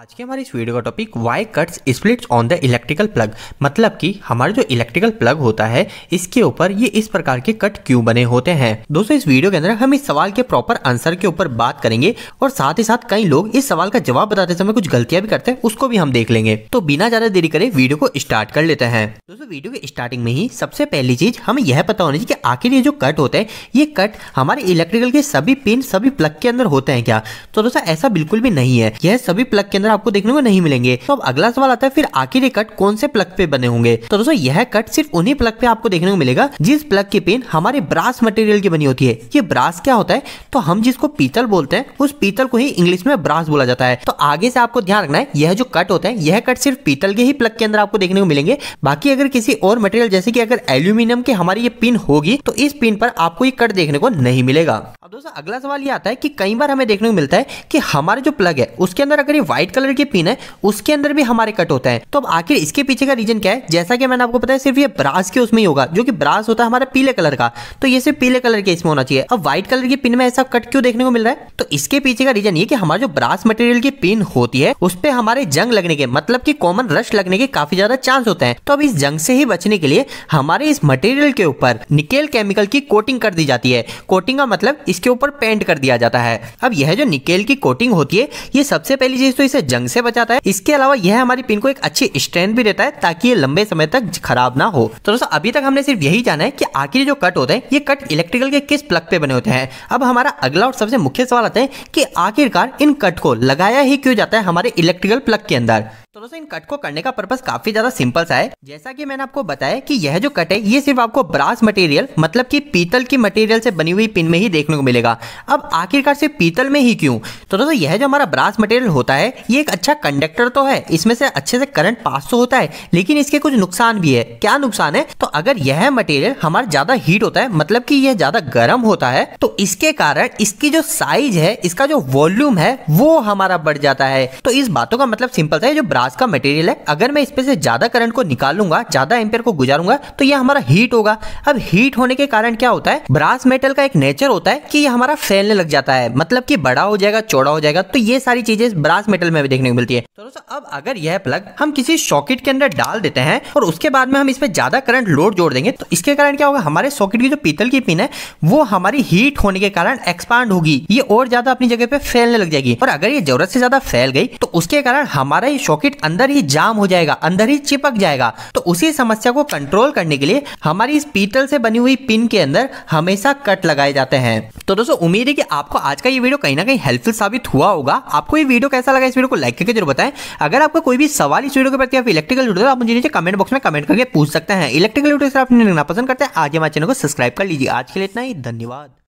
आज के हमारे इस वीडियो का topic why cuts splits on the electrical plug मतलब कि हमारे जो इलेक्ट्रिकल प्लग होता है इसके ऊपर ये इस प्रकार के कट क्यों बने होते हैं दोस्तों इस वीडियो के अंदर हम इस सवाल के प्रॉपर आंसर के ऊपर बात करेंगे और साथ ही साथ कई लोग इस सवाल का जवाब बताते समय कुछ गलतियां भी करते हैं उसको भी हम देख लेंगे तो बिना ज्यादा देरी करे वीडियो को स्टार्ट कर लेते हैं दोस्तों वीडियो के स्टार्टिंग में ही सबसे पहली चीज हमें यह पता होनी चाहिए आखिर ये जो कट होते हैं ये कट हमारे इलेक्ट्रिकल के सभी पिन सभी प्लग के अंदर होते हैं क्या तो दोस्तों ऐसा बिल्कुल भी नहीं है यह सभी प्लग के अंदर अंदर आपको देखने को नहीं मिलेंगे तो अब अगला सवाल आता है फिर आखिर ये कट कौन से प्लग पे बने होंगे तो दोस्तों यह कट सिर्फ उन्हीं प्लग पे आपको देखने को मिलेगा जिस प्लग की पेन हमारे ब्रास मटेरियल की बनी होती है ये ब्रास क्या होता है तो हम जिसको पीतल बोलते हैं उस पीतल को ही इंग्लिश में ब्रास बोला जाता है तो आगे से आपको ध्यान रखना है यह जो कट होता है यह कट सिर्फ पीतल के ही प्लग के अंदर आपको देखने को मिलेंगे बाकी अगर किसी और मटेरियल जैसे कि अगर एल्यूमिनियम की हमारी ये पिन होगी तो इस पिन पर आपको ये कट देखने को नहीं मिलेगा अब दोस्तों अगला सवाल ये आता है कि कई बार हमें देखने को मिलता है कि हमारे जो प्लग है उसके अंदर अगर ये व्हाइट कलर की पिन है उसके अंदर भी हमारे कट होता है तो अब आखिर इसके पीछे का रीजन क्या है जैसा कि मैंने आपको बताया सिर्फ ये ब्रास के उसमें ही होगा जो कि ब्रास होता है हमारा पीले कलर का तो ये सिर्फ पीले कलर के इसमें होना चाहिए अब व्हाइट कलर की पिन में ऐसा कट क्यों देखने को मिल रहा है तो इसके पीछे का रीजन ये की हमारे जो ब्रास मटेरियल की पिन होती है उस पर हमारे जंग लगने के मतलब की कॉमन रश लगने के काफी ज्यादा चांस होते हैं तो अब इस जंग से ही बचने के लिए हमारे इस मटेरियल के ऊपर निकेल केमिकल की कोटिंग कर दी जाती है कोटिंग का मतलब इसके इसके ऊपर पेंट कर दिया जाता है अब यह जो निकेल की कोटिंग होती है ये सबसे पहली चीज तो इसे जंग से बचाता है इसके अलावा यह हमारी पिन को एक अच्छी स्ट्रेंथ भी देता है ताकि ये लंबे समय तक खराब ना हो तो दोस्तों अभी तक हमने सिर्फ यही जाना है की आखिर जो कट होते हैं ये कट इलेक्ट्रिकल के किस प्लग पे बने होते हैं अब हमारा अगला और सबसे मुख्य सवाल आता है की आखिरकार इन कट को लगाया ही क्यों जाता है हमारे इलेक्ट्रिकल प्लग के अंदर तो दोस्तों इन कट को करने का पर्पस काफी ज्यादा सिंपल सा है जैसा कि मैंने आपको बताया कि यह जो कट है ये सिर्फ आपको ब्रास मटेरियल मतलब कि पीतल की मटेरियल से बनी हुई पिन में ही देखने को मिलेगा अब आखिरकार सिर्फ पीतल में ही क्यों तो दोस्तों यह जो हमारा ब्रास मटेरियल होता है ये एक अच्छा कंडक्टर तो है इसमें से अच्छे से करंट पास तो होता है लेकिन इसके कुछ नुकसान भी है क्या नुकसान है तो अगर यह मटेरियल हमारा ज्यादा हीट होता है मतलब की यह ज्यादा गर्म होता है तो इसके कारण इसकी जो साइज है इसका जो वॉल्यूम है वो हमारा बढ़ जाता है तो इस बातों का मतलब सिंपल सा जो ब्रास ग्लास का मटेरियल है अगर मैं इस पर से ज़्यादा करंट को निकालूंगा ज़्यादा एम्पेयर को गुजारूंगा तो यह हमारा हीट होगा अब हीट होने के कारण क्या होता है ब्रास मेटल का एक नेचर होता है कि यह हमारा फैलने लग जाता है मतलब कि बड़ा हो जाएगा चौड़ा हो जाएगा तो ये सारी चीजें ब्रास मेटल में भी देखने को मिलती है तो दोस्तों अब अगर यह प्लग हम किसी सॉकेट के अंदर डाल देते हैं और उसके बाद में हम इस पर ज्यादा करंट लोड जोड़ देंगे तो इसके कारण क्या होगा हमारे सॉकेट की जो पीतल की पिन है वो हमारी हीट होने के कारण एक्सपांड होगी ये और ज्यादा अपनी जगह पे फैलने लग जाएगी और अगर ये जरूरत से ज्यादा फैल गई तो उसके कारण हमारा ये सॉकेट सर्किट अंदर ही जाम हो जाएगा अंदर ही चिपक जाएगा तो उसी समस्या को कंट्रोल करने के लिए हमारी इस पीतल से बनी हुई पिन के अंदर हमेशा कट लगाए जाते हैं तो दोस्तों उम्मीद है कि आपको आज का ये वीडियो कहीं ना कहीं हेल्पफुल साबित हुआ होगा आपको ये वीडियो कैसा लगा इस वीडियो को लाइक करके जरूर बताएं अगर आपका कोई भी सवाल इस वीडियो के प्रति आप इलेक्ट्रिकल जुड़े आप मुझे नीचे कमेंट बॉक्स में कमेंट करके पूछ सकते हैं इलेक्ट्रिकल वीडियो आप पसंद करते हैं आज हमारे चैनल को सब्सक्राइब कर लीजिए आज के लिए इतना ही धन्यवाद